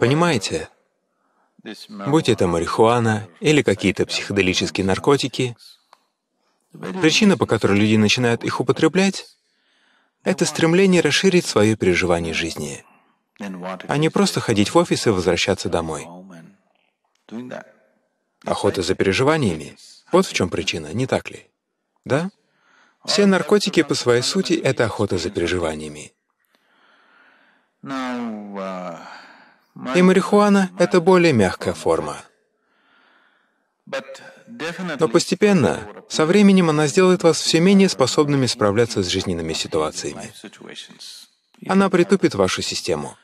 Понимаете? Будь это марихуана или какие-то психоделические наркотики, причина, по которой люди начинают их употреблять, это стремление расширить свое переживание жизни, а не просто ходить в офис и возвращаться домой. Охота за переживаниями — вот в чем причина, не так ли? Да? Все наркотики по своей сути — это охота за переживаниями. Uh, и марихуана — это более мягкая форма. Но постепенно, со временем она сделает вас все менее способными справляться с жизненными ситуациями. Она притупит вашу систему.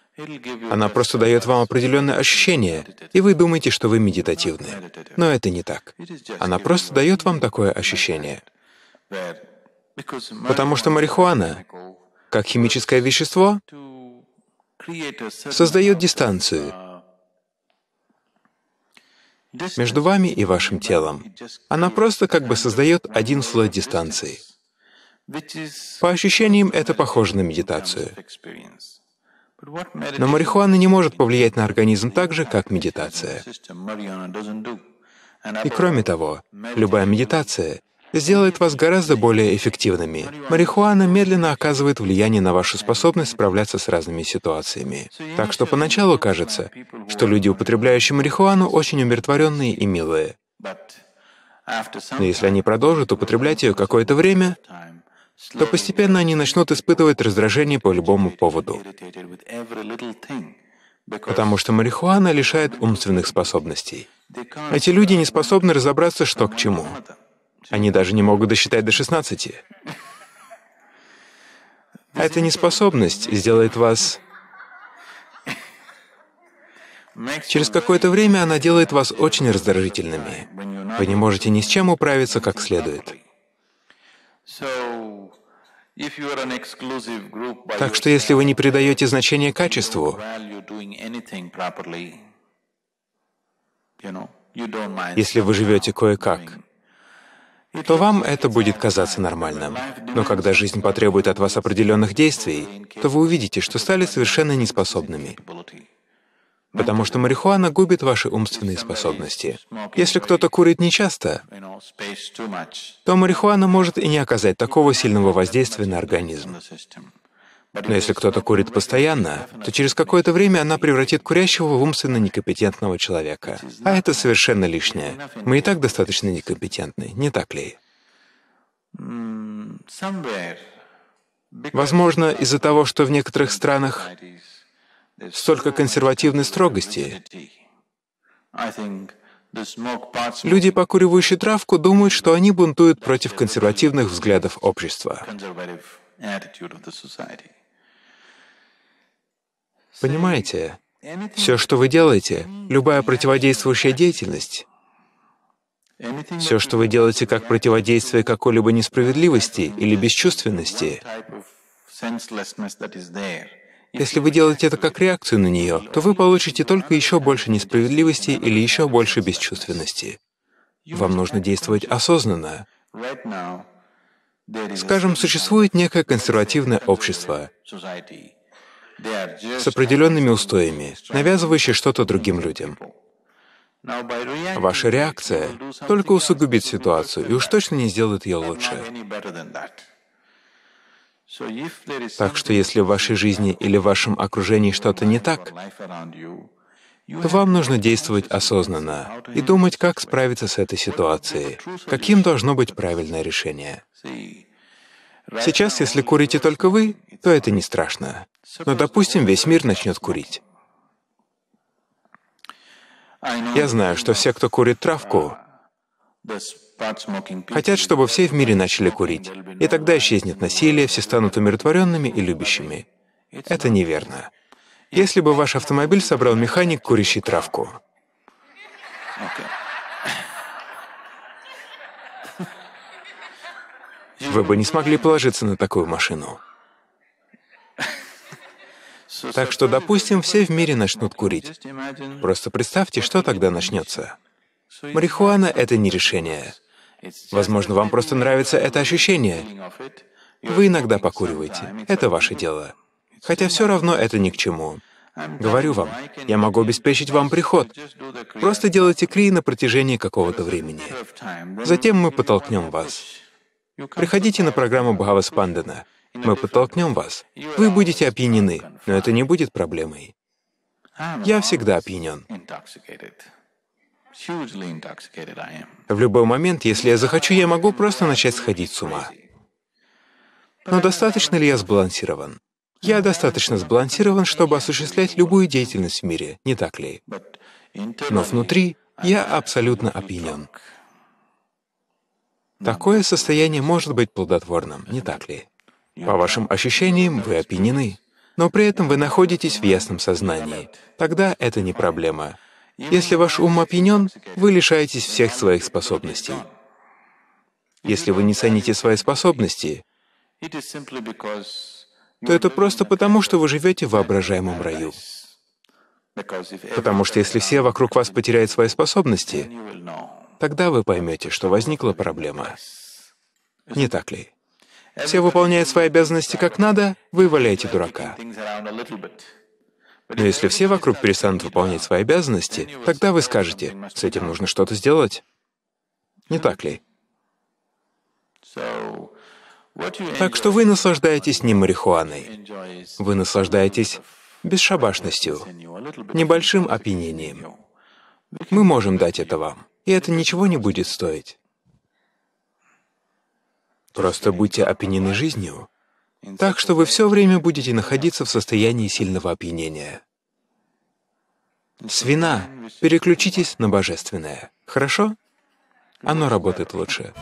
Она просто дает вам определенное ощущение, и вы думаете, что вы медитативны. Но это не так. Она просто дает вам такое ощущение. Потому что марихуана, как химическое вещество, создает дистанцию между вами и вашим телом. Она просто как бы создает один слой дистанции. По ощущениям, это похоже на медитацию. Но марихуана не может повлиять на организм так же, как медитация. И кроме того, любая медитация — сделает вас гораздо более эффективными. Марихуана медленно оказывает влияние на вашу способность справляться с разными ситуациями. Так что поначалу кажется, что люди, употребляющие марихуану, очень умиротворенные и милые. Но если они продолжат употреблять ее какое-то время, то постепенно они начнут испытывать раздражение по любому поводу. Потому что марихуана лишает умственных способностей. Эти люди не способны разобраться, что к чему. Они даже не могут досчитать до 16. Эта неспособность сделает вас... Через какое-то время она делает вас очень раздражительными. Вы не можете ни с чем управиться как следует. Так что если вы не придаете значение качеству, если вы живете кое-как, то вам это будет казаться нормальным. Но когда жизнь потребует от вас определенных действий, то вы увидите, что стали совершенно неспособными. Потому что марихуана губит ваши умственные способности. Если кто-то курит нечасто, то марихуана может и не оказать такого сильного воздействия на организм. Но если кто-то курит постоянно, то через какое-то время она превратит курящего в умственно некомпетентного человека. А это совершенно лишнее. Мы и так достаточно некомпетентны, не так ли? Возможно, из-за того, что в некоторых странах столько консервативной строгости, Люди, покуривающие травку, думают, что они бунтуют против консервативных взглядов общества. Понимаете? Все, что вы делаете, любая противодействующая деятельность, все, что вы делаете как противодействие какой-либо несправедливости или бесчувственности, если вы делаете это как реакцию на нее, то вы получите только еще больше несправедливости или еще больше бесчувственности. Вам нужно действовать осознанно. Скажем, существует некое консервативное общество, с определенными устоями, навязывающие что-то другим людям. Ваша реакция только усугубит ситуацию и уж точно не сделает ее лучше. Так что если в вашей жизни или в вашем окружении что-то не так, то вам нужно действовать осознанно и думать, как справиться с этой ситуацией, каким должно быть правильное решение. Сейчас, если курите только вы, то это не страшно. Но, ну, допустим, весь мир начнет курить. Я знаю, что все, кто курит травку, хотят, чтобы все в мире начали курить, и тогда исчезнет насилие, все станут умиротворенными и любящими. Это неверно. Если бы ваш автомобиль собрал механик, курящий травку. Вы бы не смогли положиться на такую машину. Так что, допустим, все в мире начнут курить. Просто представьте, что тогда начнется. Марихуана — это не решение. Возможно, вам просто нравится это ощущение. Вы иногда покуриваете. Это ваше дело. Хотя все равно это ни к чему. Говорю вам, я могу обеспечить вам приход. Просто делайте крии на протяжении какого-то времени. Затем мы подтолкнем вас. Приходите на программу Бхава Спандана. Мы подтолкнем вас. Вы будете опьянены, но это не будет проблемой. Я всегда опьянен. В любой момент, если я захочу, я могу просто начать сходить с ума. Но достаточно ли я сбалансирован? Я достаточно сбалансирован, чтобы осуществлять любую деятельность в мире, не так ли? Но внутри я абсолютно опьянен. Такое состояние может быть плодотворным, не так ли? По вашим ощущениям, вы опьянены, но при этом вы находитесь в ясном сознании. Тогда это не проблема. Если ваш ум опьянен, вы лишаетесь всех своих способностей. Если вы не цените свои способности, то это просто потому, что вы живете в воображаемом раю. Потому что если все вокруг вас потеряют свои способности, тогда вы поймете, что возникла проблема. Не так ли? все выполняют свои обязанности как надо, вы валяете дурака. Но если все вокруг перестанут выполнять свои обязанности, тогда вы скажете, с этим нужно что-то сделать. Не так ли? Так что вы наслаждаетесь не марихуаной. Вы наслаждаетесь бесшабашностью, небольшим опьянением. Мы можем дать это вам, и это ничего не будет стоить. Просто будьте опьянены жизнью, так что вы все время будете находиться в состоянии сильного опьянения. Свина, переключитесь на божественное, хорошо? Оно работает лучше.